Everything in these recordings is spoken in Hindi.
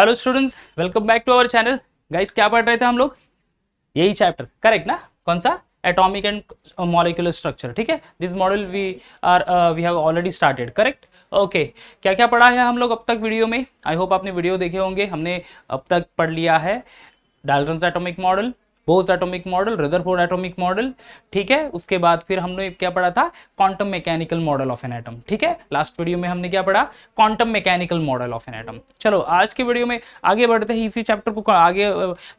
Hello students welcome back to our channel guys क्या पढ़ रहे थे हम लोग यही चैप्टर करेक्ट ना कौन सा एटॉमिक एंड मॉलिकुलर स्ट्रक्चर ठीक है this model we are we have already started correct okay क्या क्या पढ़ा है हम लोग अब तक वीडियो में आई होप आपने वीडियो देखे होंगे हमने अब तक पढ़ लिया है Dalton's atomic model Bohr's atomic model Rutherford atomic model ठीक है उसके बाद फिर हमने क्या पढ़ा था quantum mechanical model of an atom ठीक है लास्ट वीडियो में हमने क्या पढ़ा quantum mechanical model of an atom चलो आज के वीडियो में आगे बढ़ते हैं इसी चैप्टर को आगे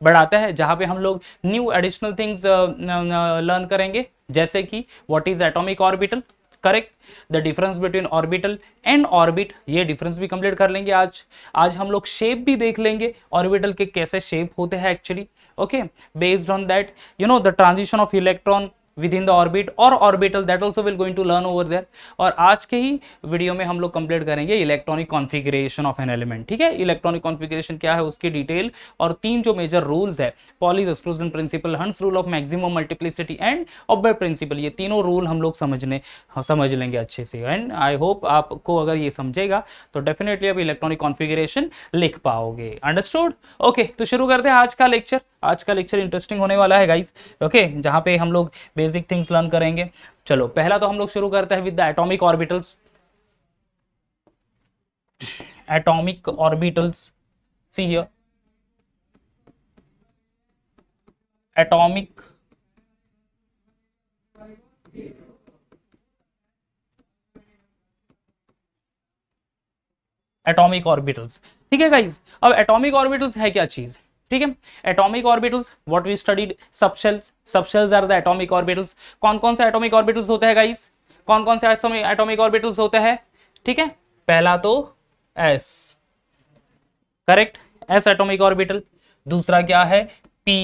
बढ़ाते हैं जहाँ पे हम लोग न्यू एडिशनल थिंग्स लर्न करेंगे जैसे कि what is atomic orbital correct the difference between orbital and orbit ये डिफरेंस भी कंप्लीट कर लेंगे आज आज हम लोग शेप भी देख लेंगे ऑर्बिटल के कैसे शेप होते हैं actually okay based on that you know the transition of electron within the orbit और orbital that also will going to learn over there और आज के ही वीडियो में हम लोग कंप्लीट करेंगे electronic configuration of an element ठीक है इलेक्ट्रॉनिक कॉन्फिग्रेशन क्या है उसकी डिटेल और तीन जो मेजर रूल्स है Pauli's exclusion principle Hund's rule of maximum multiplicity and aufbau principle ये तीनों रूल हम लोग समझने हाँ, समझ लेंगे अच्छे से एंड आई होप आपको अगर ये समझेगा तो डेफिनेटली आप इलेक्ट्रॉनिक कॉन्फिग्रेशन लिख पाओगे अंडरस्टूड ओके okay, तो शुरू करते हैं आज का लेक्चर आज का लेक्चर इंटरेस्टिंग होने वाला है गाइज ओके okay, जहाँ पे हम लोग बेसिक थिंग्स लर्न करेंगे चलो पहला तो हम लोग शुरू करते हैं with the atomic orbitals atomic orbitals see here atomic atomic orbitals ठीक है गाइज अब एटॉमिक ऑर्बिटल्स है क्या चीज़ ठीक है atomic orbitals what we studied subshells subshells are the atomic orbitals कौन कौन से एटॉमिक ऑर्बिटल्स होते हैं गाइस कौन कौन से एटॉमिक ऑर्बिटल्स होते हैं ठीक है पहला तो S correct S atomic orbital दूसरा क्या है पी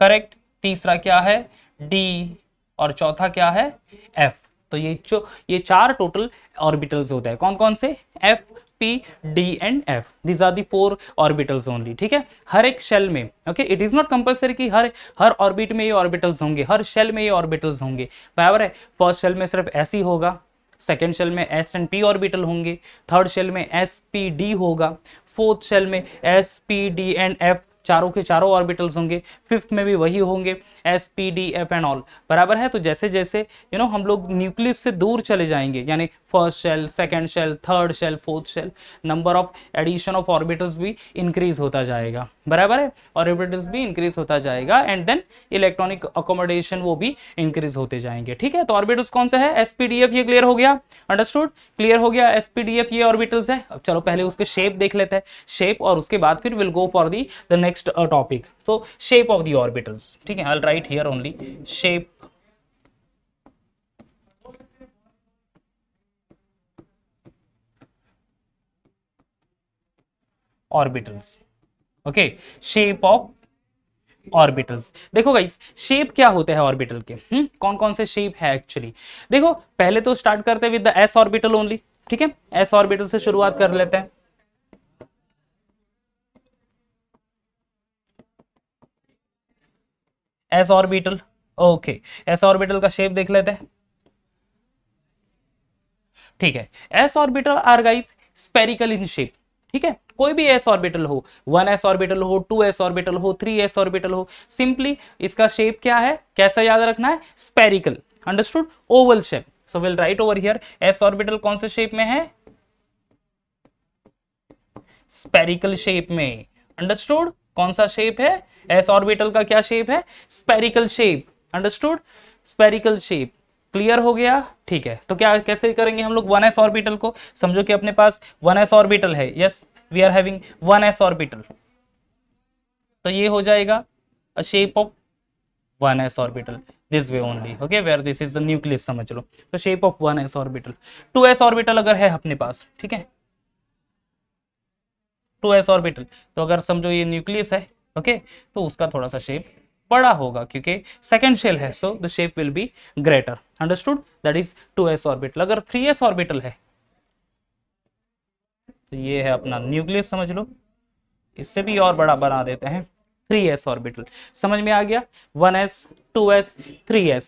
करेक्ट तीसरा क्या है डी और चौथा क्या है एफ तो ये चो ये चार टोटल ऑर्बिटल्स होते हैं कौन कौन से F P D and F these are the four orbitals only ठीक है हर एक शेल में okay it is not compulsory कि हर हर ऑर्बिट में ये ऑर्बिटल्स होंगे हर शेल में ये ऑर्बिटल्स होंगे बराबर है फर्स्ट शेल में सिर्फ एस ही होगा सेकेंड शेल में एस एंड पी ऑर्बिटल होंगे थर्ड शेल में एस पी डी होगा फोर्थ शेल में S P D and F चारों के चारों ऑर्बिटल्स होंगे फिफ्थ में भी वही होंगे s P d f and all बराबर है तो जैसे जैसे यू you नो know, हम लोग न्यूक्लियस से दूर चले जाएंगे यानी first shell second shell third shell fourth shell number of addition of orbitals भी इंक्रीज होता जाएगा बराबर है ऑर्बिटल्स भी इंक्रीज होता जाएगा एंड देन इलेक्ट्रॉनिक अकोमोडेशन वो भी इंक्रीज होते जाएंगे ठीक है तो ऑर्बिटल्स कौन सा है एस पी डी एफ ये क्लियर हो गया अंडरस्टूड क्लियर हो गया एस पी डी एफ ये ऑर्बिटल्स है अब चलो पहले उसके शेप देख लेते हैं शेप और उसके बाद फिर will go for the the next topic तो शेप ऑफ दी ऑर्बिटल्स ठीक है write here only shape orbitals okay shape of orbitals देखो गाइस शेप क्या होते हैं ऑर्बिटल के हुँ? हम्म, कौन कौन से शेप है एक्चुअली देखो पहले तो स्टार्ट करते हैं with the s orbital only ठीक है एस ऑर्बिटल से शुरुआत कर लेते हैं s orbital okay s orbital का शेप देख लेते हैं ठीक है s orbital are guys spherical in shape ठीक है कोई भी एस ऑर्बिटल हो वन एस ऑर्बिटल हो टू एस ऑर्बिटल हो थ्री एस ऑर्बिटल हो सिंपली इसका शेप क्या है कैसा याद रखना है spherical understood oval shape so will write over here s orbital कौन से शेप में है स्पेरिकल शेप में अंडरस्टूड कौन सा शेप है एस ऑर्बिटल का क्या शेप है spherical shape understood spherical shape clear हो गया ठीक है तो क्या कैसे करेंगे हम लोग वन एस ऑर्बिटल को समझो कि अपने पास वन एस ऑर्बिटल है yes we are having one S orbital तो ये हो जाएगा a shape of one S orbital this way only okay where this is the nucleus समझ लो तो shape of one S orbital two s orbital अगर है अपने पास ठीक है टू एस ऑर्बिटल तो अगर समझो ये न्यूक्लियस है ओके तो उसका थोड़ा सा शेप बड़ा होगा क्योंकि सेकेंड शेल है so the shape will be greater understood that is two s orbital अगर थ्री एस ऑर्बिटल है तो ये है अपना न्यूक्लियस समझ लो इससे भी और बड़ा बना देते हैं 3s ऑर्बिटल समझ में आ गया 1s 2s 3s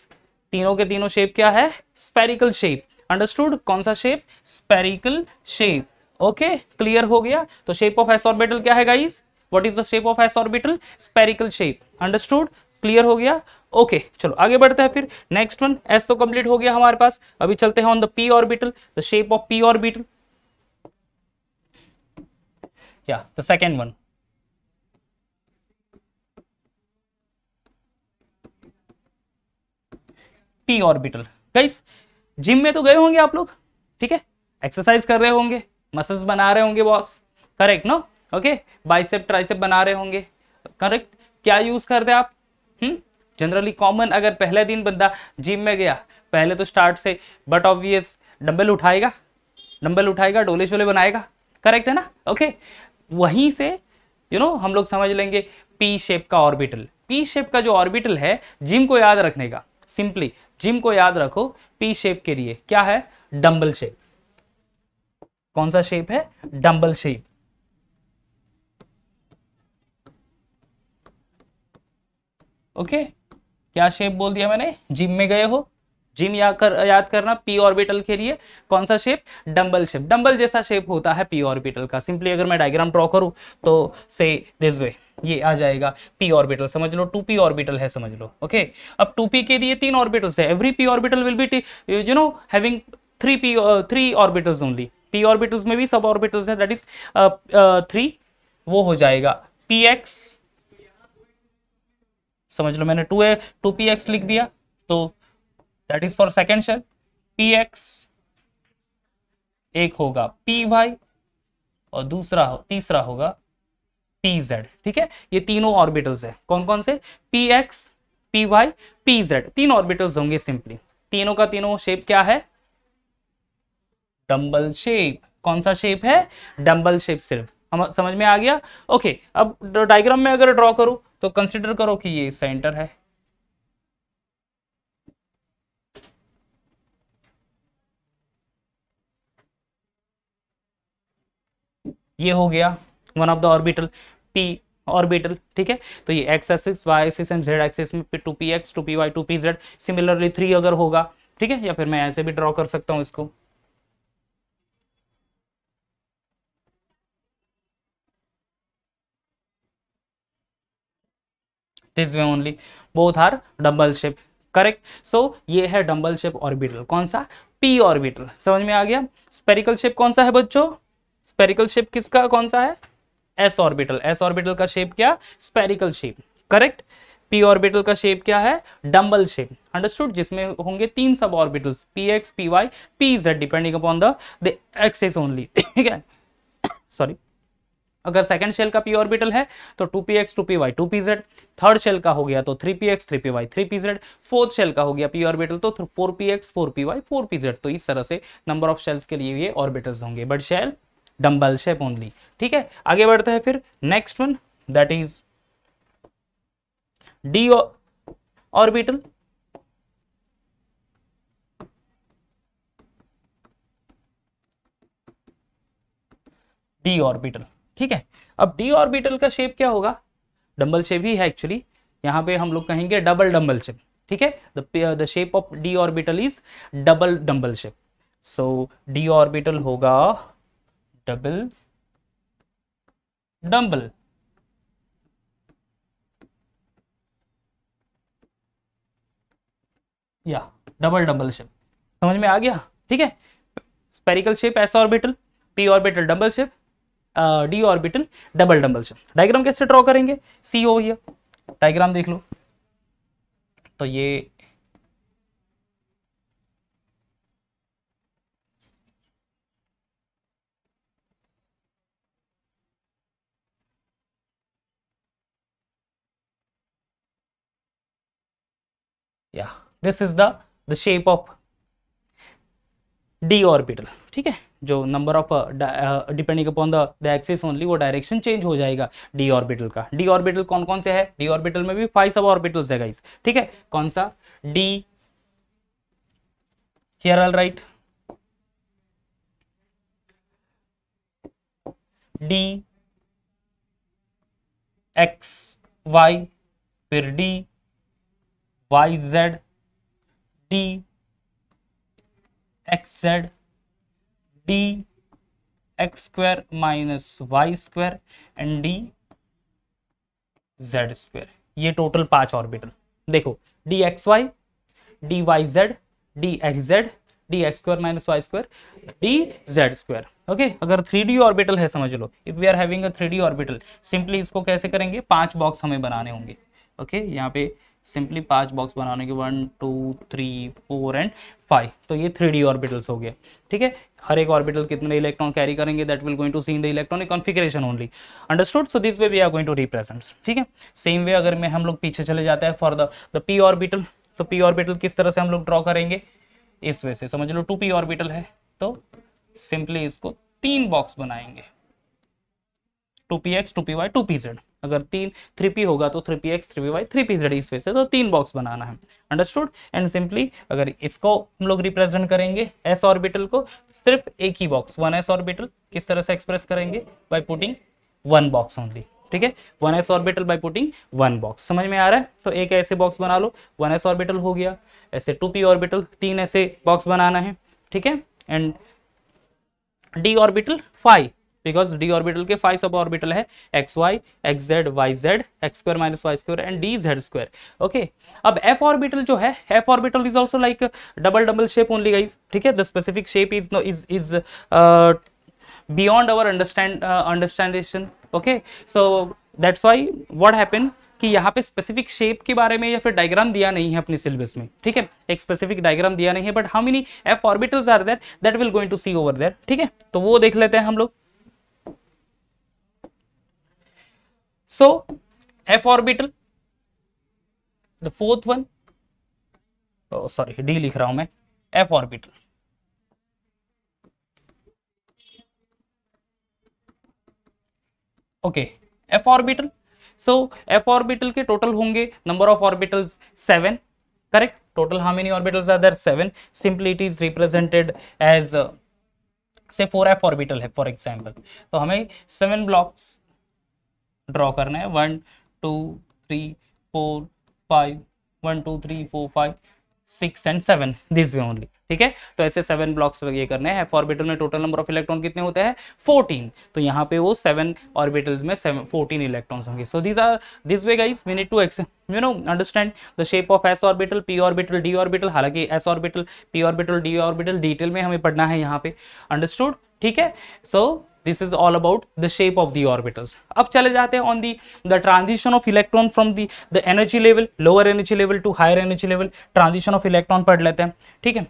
तीनों के तीनों शेप क्या है स्पेरिकल शेप अंडरस्टूड कौन सा shape spherical shape okay clear हो गया तो शेप ऑफ s ऑर्बिटल क्या है guys what is the shape of s orbital spherical shape understood clear हो गया ओके okay, चलो आगे बढ़ते हैं फिर नेक्स्ट वन एस तो कंप्लीट हो गया हमारे पास अभी चलते हैं on the p orbital the shape of p orbital या the second one p orbital guys gym में तो गए होंगे आप लोग ठीक है एक्सरसाइज कर रहे होंगे मसल्स बना रहे होंगे बॉस करेक्ट ना ओके बाइसेप ट्राइसेप बना रहे होंगे करेक्ट क्या यूज करते आप हम्म जनरली कॉमन अगर पहले दिन बंदा जिम में गया पहले तो स्टार्ट से बट ऑब्वियस डम्बल उठाएगा डम्बल उठाएगा डोले शोले बनाएगा करेक्ट है ना ओके वहीं से यू you नो know, हम लोग समझ लेंगे पी शेप का ऑर्बिटल पी शेप का जो ऑर्बिटल है जिम को याद रखने का सिंपली जिम को याद रखो पी शेप के लिए क्या है डम्बल शेप कौन सा शेप है डम्बल शेप ओके क्या शेप बोल दिया मैंने जिम में गए हो जिम या कर याद करना पी ऑर्बिटल के लिए कौन सा शेप डम्बल शेप डम्बल जैसा शेप होता है पी ऑर्बिटल का सिंपली अगर मैं डायग्राम ड्रॉ करूँ तो से दिस वे ये आ जाएगा पी ऑर्बिटल समझ लो टू पी ऑर्बिटल है समझ लो ओके अब टू पी के लिए तीन ऑर्बिटल्स है every p orbital will be you know having three P three orbitals only p orbitals में भी सब ऑर्बिटल्स है दैट इज थ्री वो हो जाएगा पी एक्स समझ लो मैंने two a two p x लिख दिया तो that is for second shell p x एक होगा पी वाई और दूसरा हो, तीसरा होगा पी जेड ठीक है ये तीनों ऑर्बिटल्स है कौन कौन से p x p y p z तीन ऑर्बिटल्स होंगे सिंपली तीनों का तीनों शेप क्या है डम्बल शेप कौन सा शेप है डम्बल शेप सिर्फ हम समझ में आ गया ओके अब डायग्राम में अगर ड्रॉ करूं तो कंसिडर करो कि ये सेंटर है ये हो गया one of the orbital p orbital ठीक है तो ये x axis y axis and z axis में two p x two p y two p z similarly three अगर होगा ठीक है या फिर मैं ऐसे भी ड्रॉ कर सकता हूं इसको this way only both are double shape correct so ये है डबल शेप ऑर्बिटल कौन सा पी ऑर्बिटल समझ में आ गया स्पेरिकल शेप कौन सा है बच्चों स्पेरिकल शेप किसका कौन सा है एस ऑर्बिटल एस ऑर्बिटल का शेप क्या spherical shape correct p orbital का शेप क्या है डम्बल शेप अंडरस्टूड जिसमें होंगे तीन sub orbital p x p y p z depending upon the axes only ठीक है सॉरी अगर सेकंड शेल का पी ऑर्बिटल है तो two p x two p y two p z third shell का हो गया तो three p x three p y three p z fourth shell का हो गया पी ऑर्बिटल तो four p x four p y four p z तो इस तरह से नंबर ऑफ शेल्स के लिए ये ऑर्बिटल्स होंगे but shell dumbbell shape only ठीक है आगे बढ़ते हैं फिर next one that is d orbital d orbital ठीक है अब डी ऑर्बिटल का शेप क्या होगा डम्बल शेप ही है एक्चुअली यहाँ पे हम लोग कहेंगे डबल डम्बल शेप ठीक है the shape of d orbital is double dumbbell shape so d orbital होगा डबल डम्बल या डबल डम्बल शेप समझ में आ गया ठीक है spherical shape s orbital p orbital double shape d orbital double double से डायग्राम कैसे ड्रॉ करेंगे सी ओ ये डायग्राम देख लो तो ये या this is the shape of d orbital ठीक है जो number of depending upon the axis only वो डायरेक्शन चेंज हो जाएगा डी ऑर्बिटल का डी ऑर्बिटल कौन कौन से है डी ऑर्बिटल में भी फाइव सब ऑर्बिटल है गाइस ठीक है कौन सा d here all right d x y फिर d y z d x z d x square minus y square and d z square ये टोटल पांच ऑर्बिटल देखो d x y d y z d x z d x square minus y square d z square okay अगर थ्री डी ऑर्बिटल है समझ लो if we are having a three D orbital simply इसको कैसे करेंगे पांच बॉक्स हमें बनाने होंगे ओके okay? यहाँ पे सिंपली पांच बॉक्स बनाने के one two three four and five तो ये थ्री डी ऑर्बिटल्स हो गए ठीक है हर एक ऑर्बिटल कितने इलेक्ट्रॉन कैरी करेंगे that will going to see in the electronic configuration only understood so this way we are going to represent ठीक है सेम वे अगर मैं हम लोग पीछे चले जाते हैं फॉर द पी ऑर्बिटल तो पी ऑर्बिटल किस तरह से हम लोग ड्रॉ करेंगे इस वे से समझ लो टू पी ऑर्बिटल है तो सिंपली इसको तीन बॉक्स बनाएंगे two p x two p y two p z अगर तीन थ्री पी होगा तो three p x three p y three p z इस वे से तो तीन बॉक्स बनाना है अंडरस्टूड एंड सिंपली अगर इसको हम लोग रिप्रेजेंट करेंगे एस ऑर्बिटल को सिर्फ एक ही बॉक्स वन एस ऑर्बिटल किस तरह से एक्सप्रेस करेंगे by putting one box only ठीक है one S orbital by putting one box समझ में आ रहा है तो एक ऐसे बॉक्स बना लो वन एस ऑर्बिटल हो गया ऐसे टू पी ऑर्बिटल तीन ऐसे बॉक्स बनाना है ठीक है and d orbital five because d orbital के फाइव सब ऑर्बिटल है x y x z y z x square minus y square and d z square okay अब एफ ऑर्बिटल जो है f orbital is also like double double shape only guys ठीक है the specific shape is is is beyond our understand understandation okay so that's why what happen कि यहाँ पे स्पेसिफिक शेप के बारे में या फिर डायग्राम दिया नहीं है अपने सिलेबस में ठीक है एक स्पेसिफिक डायग्राम दिया नहीं है but how many f orbitals are there that will going to see over there ठीक है तो वो देख लेते हैं हम लोग So f orbital, the fourth one, oh sorry, d लिख रहा हूं मैं, f orbital. Okay f orbital so f orbital के टोटल होंगे number of orbitals seven correct total how many orbitals are there seven simply it is represented as say four f orbital है फॉर एग्जांपल तो हमें सेवन ब्लॉक्स ड्रॉ करना है one two three four five one two three four five six and seven this way only ठीक है तो ऐसे सेवन ब्लॉक्स तो ये करने हैं ऑर्बिटल में टोटल नंबर ऑफ इलेक्ट्रॉन कितने होते हैं फोर्टीन तो यहाँ पे वो सेवन ऑर्बिटल्स में सेवन फोर्टीन इलेक्ट्रॉन्स होंगे so this are this way guys we need to ex you know understand the shape of s orbital p orbital d orbital हालांकि s orbital p orbital d orbital detail में हमें पढ़ना है यहाँ पे अंडरस्टूड ठीक है so so, this is all about the shape of the orbitals अब चले जाते हैं on the the transition of electron from the the energy level lower energy level to higher energy level transition of electron पढ़ लेते हैं ठीक है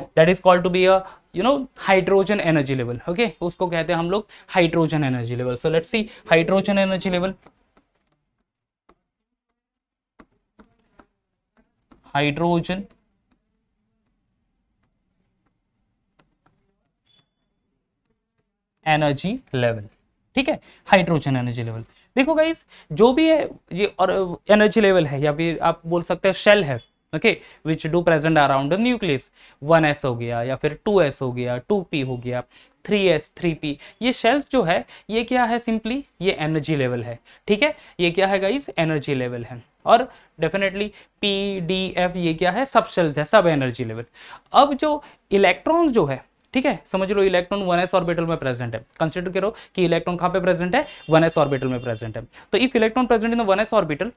that is called to be a you know hydrogen energy level okay उसको कहते हैं हम लोग hydrogen energy level so let's see hydrogen energy level hydrogen energy level ठीक है हाइड्रोजन एनर्जी लेवल देखो गाइस जो भी है ये और एनर्जी लेवल है या फिर आप बोल सकते हैं शेल है okay which do present around nucleus one S हो गया या फिर टू एस हो गया टू पी हो गया थ्री एस थ्री पी ये शेल्स जो है ये क्या है सिंपली ये एनर्जी लेवल है ठीक है ये क्या है गाइस एनर्जी लेवल है और डेफिनेटली पी डी एफ ये क्या है सब शेल्स है सब एनर्जी लेवल अब जो इलेक्ट्रॉन्स जो है ठीक है समझ लो इलेक्ट्रॉन वन एस ऑर्बिटल में प्रेजेंट है कंसिडर करो कि इलेक्ट्रॉन कहां पे प्रेजेंट है वन एस ऑर्बिटल में प्रेजेंट है तो if electron present in one S orbital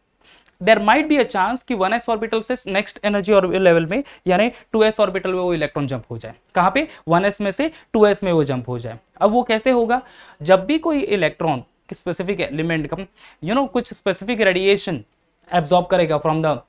there might be a chance कि वन एस ऑर्बिटल से नेक्स्ट एनर्जी लेवल में यानी टू एस ऑर्बिटल में वो इलेक्ट्रॉन जंप हो जाए कहाँ पे वन एस में से टू एस में वो जंप हो जाए अब वो कैसे होगा जब भी कोई इलेक्ट्रॉन स्पेसिफिक एलिमेंट का यू नो कुछ स्पेसिफिक रेडिएशन एब्जॉर्ब करेगा from the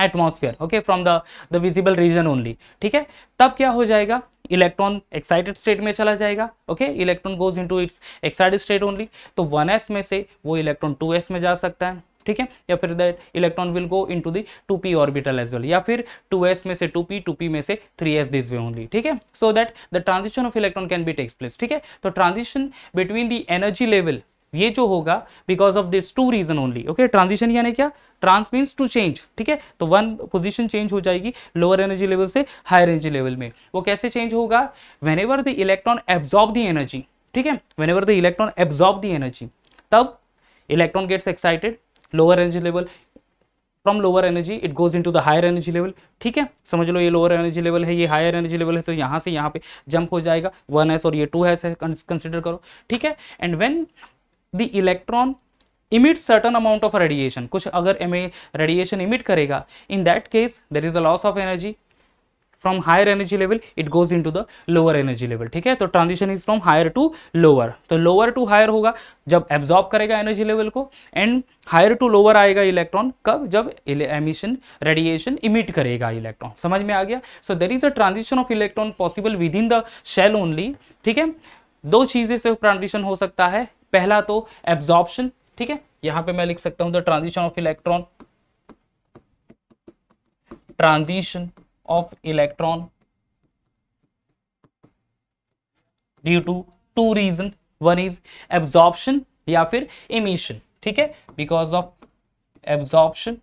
atmosphere okay from the the visible region only ठीक है तब क्या हो जाएगा इलेक्ट्रॉन एक्साइटेड स्टेट में चला जाएगा okay electron goes into its excited state only तो 1s में से वो इलेक्ट्रॉन 2s में जा सकता है ठीक है या फिर that electron will go into the 2p orbital as well या फिर 2s में से 2p 2p में से 3s दिस वे ओनली ठीक है so that the transition of electron can be takes place ठीक है तो transition between the energy level ये जो होगा because of this two reason only okay transition यानी क्या ट्रांस मीन्स टू चेंज ठीक है तो वन पोजिशन चेंज हो जाएगी लोअर एनर्जी लेवल से हायर एनर्जी लेवल में वो कैसे चेंज होगा whenever the electron absorb the energy ठीक है whenever the electron absorb the energy तब electron gets excited lower energy level from lower energy it goes into the higher energy level ठीक है समझ लो ये लोअर एनर्जी लेवल है ये हायर एनर्जी लेवल है तो यहाँ से यहाँ पे जंप हो जाएगा वन एस और ये टू एस है कंसिडर करो ठीक है and when the electron emit certain amount of radiation कुछ अगर रेडिएशन इमिट करेगा in that case there is the loss of energy from higher energy level it goes into the lower energy level ठीक है तो transition is from higher to lower तो लोअर टू हायर होगा जब एब्जॉर्ब करेगा एनर्जी लेवल को एंड हायर टू लोअर आएगा इलेक्ट्रॉन कब जब एमिशन रेडिएशन इमिट करेगा इलेक्ट्रॉन समझ में आ गया so there is a transition of electron possible within the shell only ठीक है दो चीज़ें से ट्रांजिशन हो सकता है पहला तो एब्जॉर्प्शन ठीक है यहां पे मैं लिख सकता हूं the transition of electron transition of electron due to two reason one is absorption या फिर इमिशन ठीक है बिकॉज ऑफ एब्जॉर्प्शन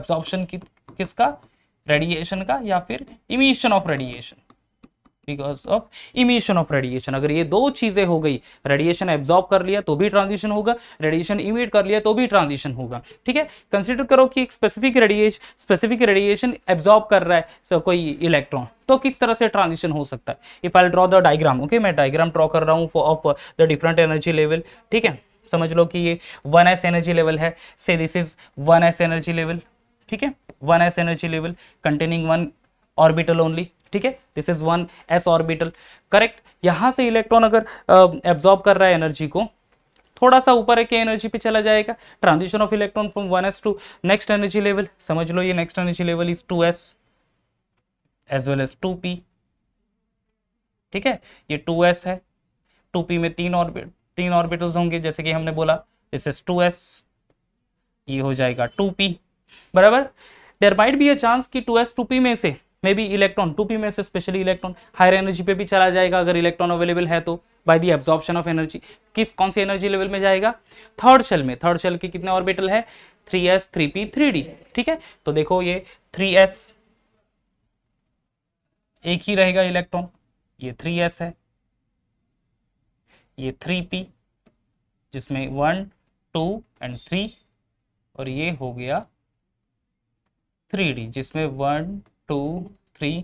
एब्जॉर्प्शन किसका रेडिएशन का या फिर emission of radiation because of emission of radiation अगर ये दो चीज़ें हो गई रेडिएशन एब्जॉर्ब कर लिया तो भी ट्रांजिशन होगा रेडिएशन इमिट कर लिया तो भी ट्रांजिशन होगा ठीक है कंसिडर करो कि एक specific radiation specific radiation absorb कर रहा है सो कोई इलेक्ट्रॉन तो किस तरह से ट्रांजिशन हो सकता है if I draw the diagram okay मैं डायग्राम ड्रॉ कर रहा हूँ of the different energy level ठीक है समझ लो कि ये वन एस एनर्जी लेवल है से this is one S energy level ठीक है one S energy level containing one orbital only ठीक है this is one S orbital correct यहां से इलेक्ट्रॉन अगर एब्जॉर्ब uh, कर रहा है एनर्जी को थोड़ा सा ऊपर के एनर्जी पे चला जाएगा transition of electron from one S to next energy level समझ लो ये next energy level is two S as well as two P ठीक है ये टू एस है टू पी में तीन ऑर्बिट तीन ऑर्बिटल्स होंगे जैसे कि हमने बोला दिस इज टू एस ये हो जाएगा टू पी बराबर there might be a chance की टू एस टू पी में से maybe electron two P में से स्पेशली इलेक्ट्रॉन हायर एनर्जी पे भी चला जाएगा अगर इलेक्ट्रॉन अवेलेबल है तो by the absorption of energy किस कौन से एनर्जी लेवल में जाएगा थर्ड शेल में थर्ड शेल के कितने ऑर्बिटल है three S three P three D ठीक है तो देखो ये थ्री एस एक ही रहेगा इलेक्ट्रॉन ये थ्री एस है ये थ्री पी जिसमें वन टू एंड थ्री और ये हो गया थ्री डी जिसमें one two three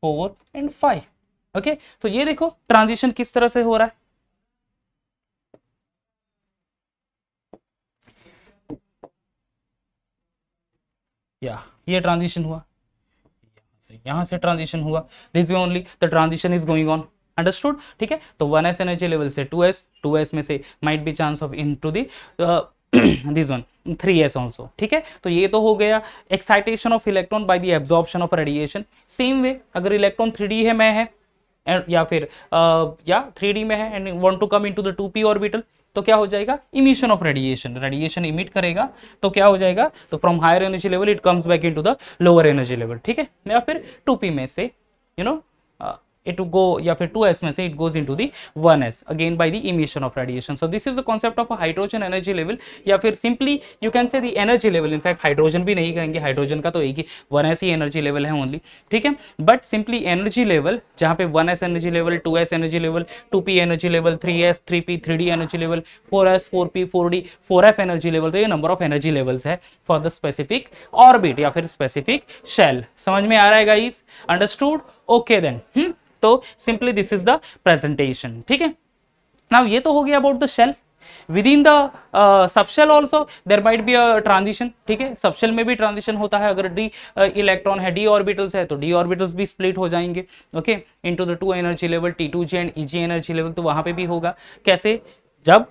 four and five okay तो ये देखो ट्रांजिशन किस तरह से हो रहा है या ये ट्रांजिशन हुआ यहां से ट्रांजिशन हुआ this is only the transition is going on understood ठीक है तो वन एस एनर्जी लेवल से टू एस टू एस में से might be chance of into the this one three S also ठीक है तो ये तो हो गया excitation of electron by the absorption of radiation same way अगर इलेक्ट्रॉन थ्री है में है या फिर या थ्री डी में है and want to come into the two P orbital तो क्या हो जाएगा emission of radiation radiation emit करेगा तो क्या हो जाएगा तो from higher energy level it comes back into the lower energy level ठीक है या फिर टू पी में से you you know know, it will go yeah for 2s means it goes into the 1s again by the emission of radiation. So this is the concept of a hydrogen energy level या फिर simply you can say the energy level. In fact hydrogen bhi nahi kahenge hydrogen ka to ek hi 1s hi energy level hai only theek hai but simply energy level jahan pe 1s energy level, 2s energy level, 2p energy level, 3s, 3p, 3d energy level, 4s, 4p, 4d, 4f energy level to ye number of energy levels hai for the specific orbit ya fir specific shell. samajh mein aa raha hai guys? Understood? Okay then. Hmm? तो simply this is the presentation ठीक है नाउ ये तो हो गया about the shell within the subshell also there might be a transition ठीक है सबशेल में भी ट्रांजिशन होता है अगर डी इलेक्ट्रॉन uh, है डी ऑर्बिटल्स है तो डी ऑर्बिटल्स भी स्प्लिट हो जाएंगे okay into the two energy level T two G and E G energy level तो वहां पे भी होगा कैसे जब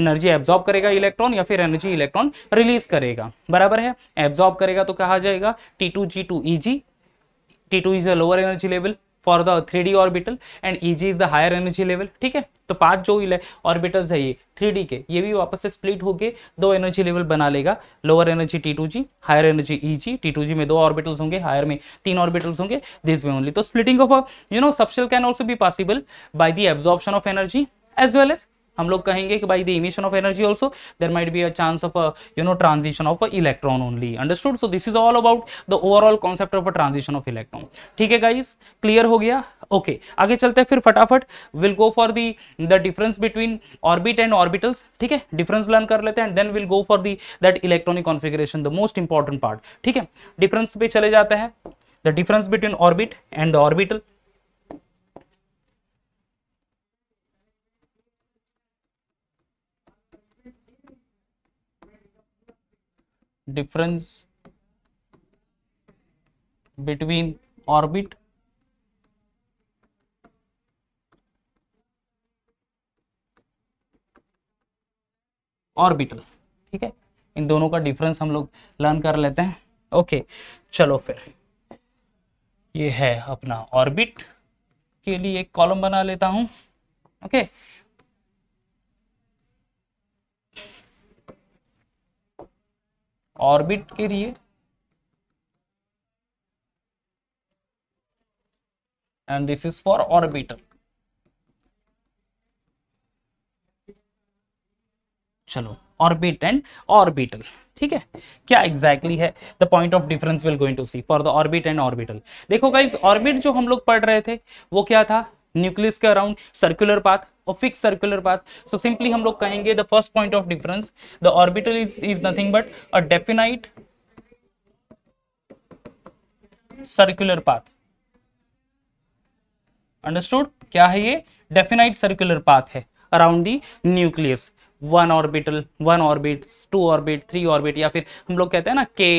एनर्जी एब्जॉर्ब करेगा इलेक्ट्रॉन या फिर एनर्जी इलेक्ट्रॉन रिलीज करेगा बराबर है एब्जॉर्ब करेगा तो कहा जाएगा T two G to E G T two is a lower energy level for the three D orbital and E G is the higher energy level ठीक है तो पांच जो ऑर्बिटल है ये थ्री डी के ये भी वापस से स्प्लिट होके दो एनर्जी लेवल बना लेगा lower energy T two G higher energy E G T two G में दो ऑर्बिटल होंगे हायर में तीन ऑर्बिटल होंगे दिस वे ओनली तो splitting of you know subshell can also भी possible by the absorption of energy as well as हम लोग कहेंगे कि by the emission of energy also there might be a chance of you know transition of electron only understood so this is all about the overall concept of a transition of electron ठीक है गाइज क्लियर हो गया ओके okay. आगे चलते हैं फिर फटाफट will go for the the difference between orbit and orbitals ठीक है डिफरेंस लर्न कर लेते हैं and then will go for the that electronic configuration the most important part ठीक है डिफरेंस पे चले जाते हैं the difference between orbit and the orbital difference between orbit orbital ठीक है इन दोनों का डिफरेंस हम लोग लर्न कर लेते हैं ओके चलो फिर ये है अपना ऑर्बिट के लिए एक कॉलम बना लेता हूं ओके ऑर्बिट के लिए and this is for orbital चलो ऑर्बिट एंड ऑर्बिटल ठीक है क्या एग्जैक्टली exactly है the point of difference will going to see for the orbit and orbital देखो गाइज ऑर्बिट जो हम लोग पढ़ रहे थे वो क्या था न्यूक्लियस के अराउंड सर्कुलर पाथ और fix circular path so simply हम लोग कहेंगे the first point of difference the orbital is is nothing but a definite circular path understood क्या है ये डेफिनाइट सर्कुलर पाथ है around the nucleus one orbital one orbit two orbit three orbit या फिर हम लोग कहते हैं ना K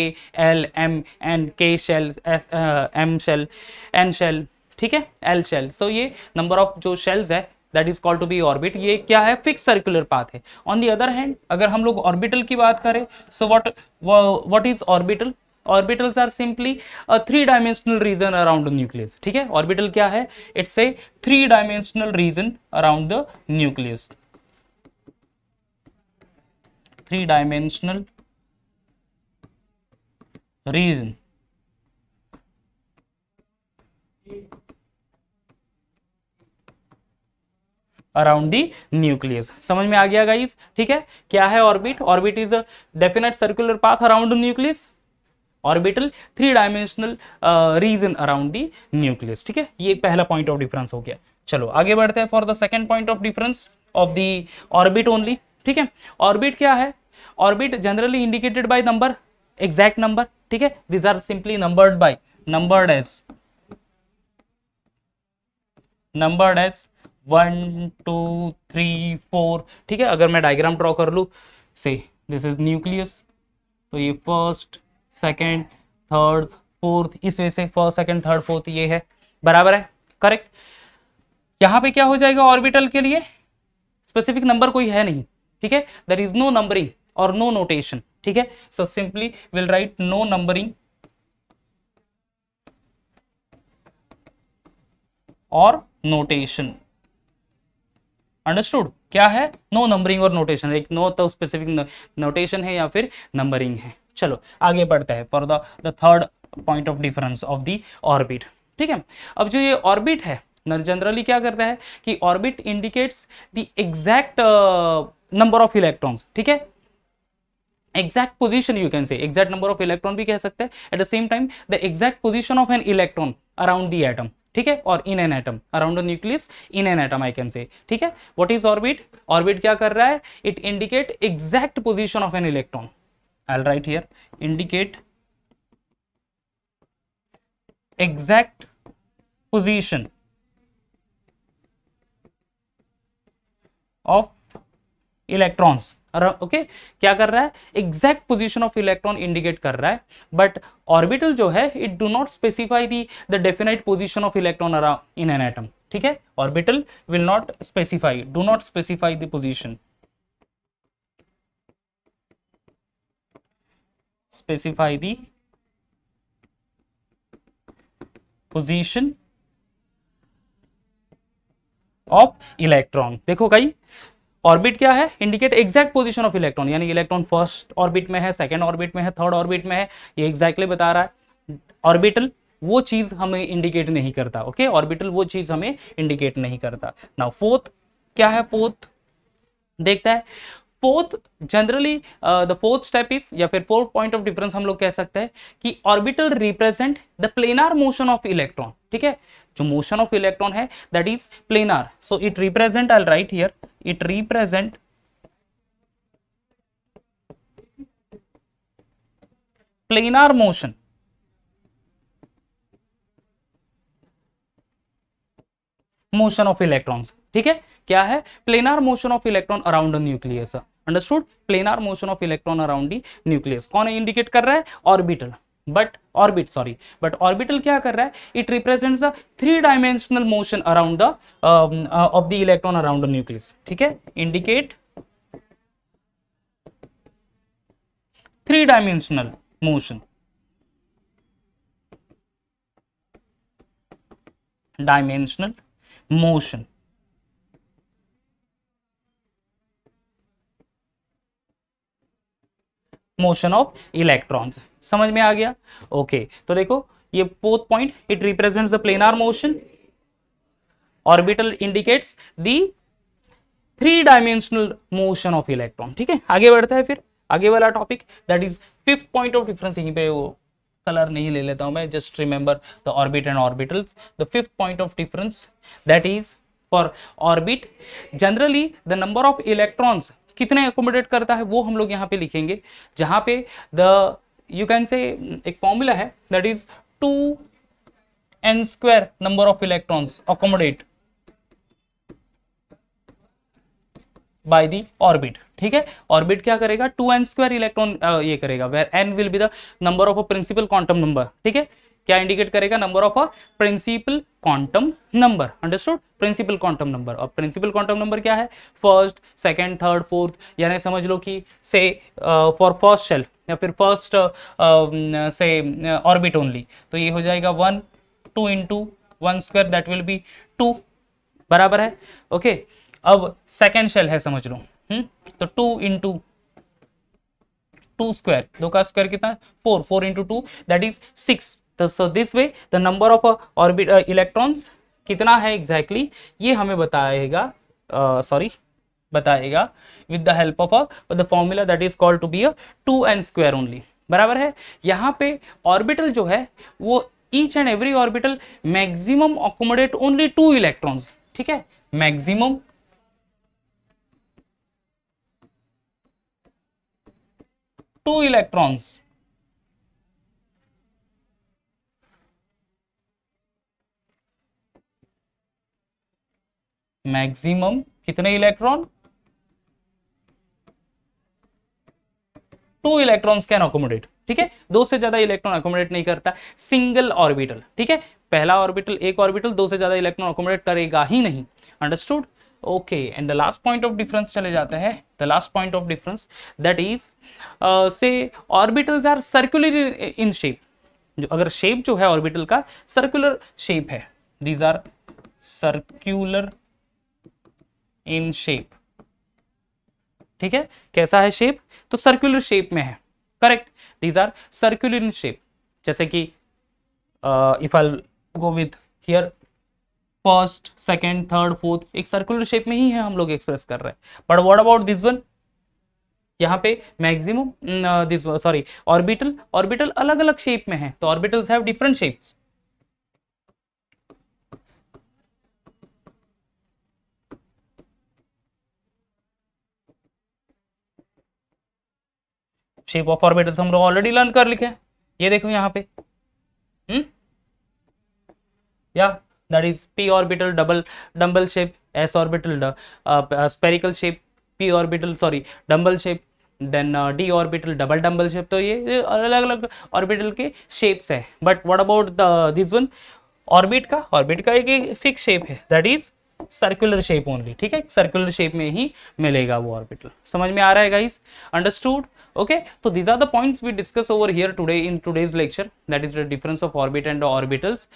L M N K shell S M shell N shell ठीक है एल शेल सो ये नंबर ऑफ जो शेल्स है that is called to be orbit ये क्या है फिक्स सर्कुलर पाथ है ऑन दी अदर हैंड अगर हम लोग ऑर्बिटल की बात करें so what what is orbital orbitals are simply a three dimensional region around the nucleus ठीक है ऑर्बिटल क्या है it's a three dimensional region around the nucleus three dimensional region around the nucleus समझ में आ गया गाइज ठीक है क्या है orbit orbit is a definite circular path around nucleus orbital three dimensional region around the nucleus ठीक है ये पहला पॉइंट ऑफ डिफरेंस हो गया चलो आगे बढ़ते हैं for the second point of difference of the orbit only ठीक है ऑर्बिट क्या है orbit generally indicated by number exact number ठीक है these are simply numbered by numbered as numbered as one two three four ठीक है अगर मैं डायग्राम ड्रॉ कर लूँ से दिस इज न्यूक्लियस तो ये फर्स्ट सेकेंड थर्ड फोर्थ इस वे से फर्स्ट सेकेंड थर्ड फोर्थ ये है बराबर है करेक्ट यहाँ पे क्या हो जाएगा ऑर्बिटल के लिए स्पेसिफिक नंबर कोई है नहीं ठीक है देर इज नो नंबरिंग और नो नोटेशन ठीक है so simply will write no numbering और नोटेशन अंडरस्टूड क्या है नो नंबरिंग और नोटेशन एक नो तो स्पेसिफिक नोटेशन है या फिर नंबरिंग है चलो आगे बढ़ते हैं for the third point of difference of the orbit ठीक है अब जो ये ऑर्बिट है जनरली क्या करता है कि orbit indicates the exact number of electrons ठीक है exact position you can say exact number of electron भी कह सकते हैं at the same time the exact position of an electron around the atom ठीक है और in an atom around nucleus in an atom I can say ठीक है व्हाट इज ऑर्बिट ऑर्बिट क्या कर रहा है it indicate exact position of an electron I write here indicate exact position of electrons okay क्या कर रहा है exact position of electron indicate कर रहा है बट ऑर्बिटल जो है it do not specify the the definite position of electron around in an atom ठीक है orbital will not specify do not specify the position specify the position of electron देखो भाई ऑर्बिट क्या है indicate exact position of electron यानी इलेक्ट्रॉन फर्स्ट ऑर्बिट में है सेकेंड ऑर्बिट में है थर्ड ऑर्बिट में है ये एग्जैक्टली बता रहा है ऑर्बिटल वो चीज हमें इंडिकेट नहीं करता ओके okay? ऑर्बिटल वो चीज हमें इंडिकेट नहीं करता ना फोर्थ क्या है फोर्थ देखता है fourth generally the fourth step is या फिर फोर्थ पॉइंट ऑफ डिफरेंस हम लोग कह सकते हैं कि orbital represent the planar motion of electron ठीक है जो मोशन ऑफ इलेक्ट्रॉन है that is planar so it represent I write here it represent planar motion motion of electrons ठीक है क्या है planar motion of electron around nucleus understood planar motion of electron around nucleus कौन इंडिकेट कर रहा है orbital but orbit sorry but orbital क्या कर रहा है it represent the three dimensional motion around the of the electron around the nucleus ठीक है indicate three dimensional motion dimensional motion motion of electrons समझ में आ गया ओके तो देखो ये fourth point it represents the planar motion orbital indicates the three dimensional motion of electron ठीक है आगे बढ़ता है फिर आगे वाला topic that is fifth point of difference यहीं पे वो कलर नहीं ले लेता हूं मैं just remember the orbit and orbitals the fifth point of difference that is for orbit generally the number of electrons कितने अकोमोडेट करता है वो हम लोग यहाँ पे लिखेंगे जहाँ पे द यू कैन से एक फॉर्मूला है that is two n square number of electrons accommodate by the orbit ठीक है ऑर्बिट क्या करेगा टू एन स्क्वायर इलेक्ट्रॉन ये करेगा where n will be the number of a principal quantum number ठीक है क्या इंडिकेट करेगा number of a principal quantum number understood principal quantum number और प्रिंसिपल क्वांटम नंबर क्या है फर्स्ट सेकंड थर्ड फोर्थ यानी समझ लो कि से फॉर फर्स्ट शेल या फिर फर्स्ट से ऑर्बिट ओनली तो ये हो जाएगा one two into one square that will be two बराबर है ओके okay? अब सेकेंड शेल है समझ लो हुँ? हम्म? तो टू इंटू टू स्क्वायर दो का स्क्वायर कितना four four into two that is six तो so this way the number of orbit electrons कितना है एग्जैक्टली exactly, ये हमें बताएगा सॉरी uh, बताएगा with the help of the formula that is called to be a two n square only बराबर है यहाँ पे ऑर्बिटल जो है वो each and every orbital maximum accommodate only two electrons ठीक है मैक्सिमम टू इलेक्ट्रॉन्स मैक्सिमम कितने electron two electrons can accommodate ठीक है दो से ज्यादा इलेक्ट्रॉन अकोमोडेट नहीं करता सिंगल ऑर्बिटल ठीक है पहला ऑर्बिटल एक ऑर्बिटल दो से ज्यादा इलेक्ट्रॉन अकोमोडेट करेगा ही नहीं understood okay and the last point of difference चले जाते हैं the last point of difference that is say orbitals are circular in shape जो अगर शेप जो है ऑर्बिटल का सर्कुलर शेप है these are circular in shape ठीक है कैसा है शेप तो सर्कुलर शेप में है correct these are circular in shape जैसे कि if I go with here first second third fourth एक सर्कुलर शेप में ही है हम लोग एक्सप्रेस कर रहे हैं but what about this one यहाँ पे maximum this sorry orbital orbital अलग अलग शेप में है तो orbitals have different shapes shape of orbitals हम लोग ऑलरेडी लर्न कर लिखे ये देखो यहाँ पे हम्म? या that is p orbital double dumbbell shape s orbital spherical shape p orbital sorry dumbbell shape then d orbital double dumbbell shape तो ये अलग अलग ऑर्बिटल के शेप्स है but what about the this one orbit का ऑर्बिट का एक फिक्स शेप है that is circular shape only ठीक है सर्कुलर शेप में ही मिलेगा वो ऑर्बिटल समझ में आ रहा है guys understood okay so these are the points we discuss over here today in today's lecture that is the difference of orbit and orbitals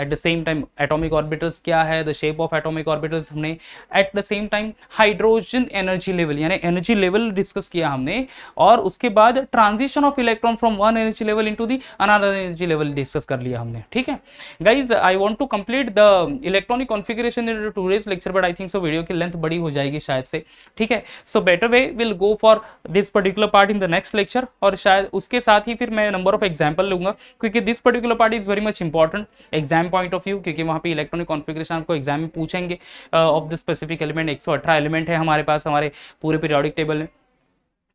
at the same time atomic orbitals क्या है the shape of atomic orbitals हमने at the same time hydrogen energy level यानी एनर्जी लेवल डिस्कस किया हमने और उसके बाद transition of electron from one energy level into the another energy level discuss कर लिया हमने ठीक है guys I want to complete the electronic configuration in today's lecture but I think so video की लेंथ बड़ी हो जाएगी शायद से ठीक है so better way will go for this particular part in the next lecture और शायद उसके साथ ही फिर मैं नंबर ऑफ एग्जाम्पल लूंगा क्योंकि this particular part is very much important exam exam point of view क्योंकि वहाँ पे इलेक्ट्रॉनिक कॉन्फ़िगरेशन आपको एग्जाम में पूछेंगे of the specific element 118 element है हमारे पास हमारे पूरे पीरियोडिक टेबल में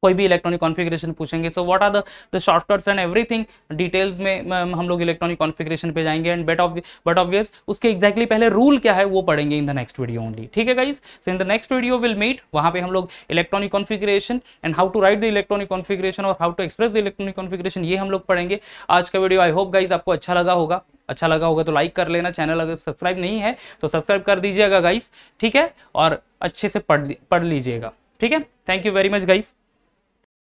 कोई भी इलेक्ट्रॉनिक कॉन्फ़िगरेशन पूछेंगे so what are the the shortcuts and everything details में हम लोग इलेक्ट्रॉनिक कॉन्फ़िगरेशन पे जाएंगे and but of but obvious उसके एक्जैक्टली exactly पहले रूल क्या है वो पढ़ेंगे in the next video only ठीक है guys so in the next video will meet वहाँ पे हम लोग electronic configuration and how to write the electronic configuration और how to express the electronic configuration ये हम लोग पढ़ेंगे आज का वीडियो आई होप गाइज आपको अच्छा लगा होगा अच्छा लगा होगा तो लाइक कर लेना चैनल अगर सब्सक्राइब नहीं है तो सब्सक्राइब कर दीजिएगा गाइज ठीक है और अच्छे से पढ़ पढ़ लीजिएगा ठीक है thank you very much guys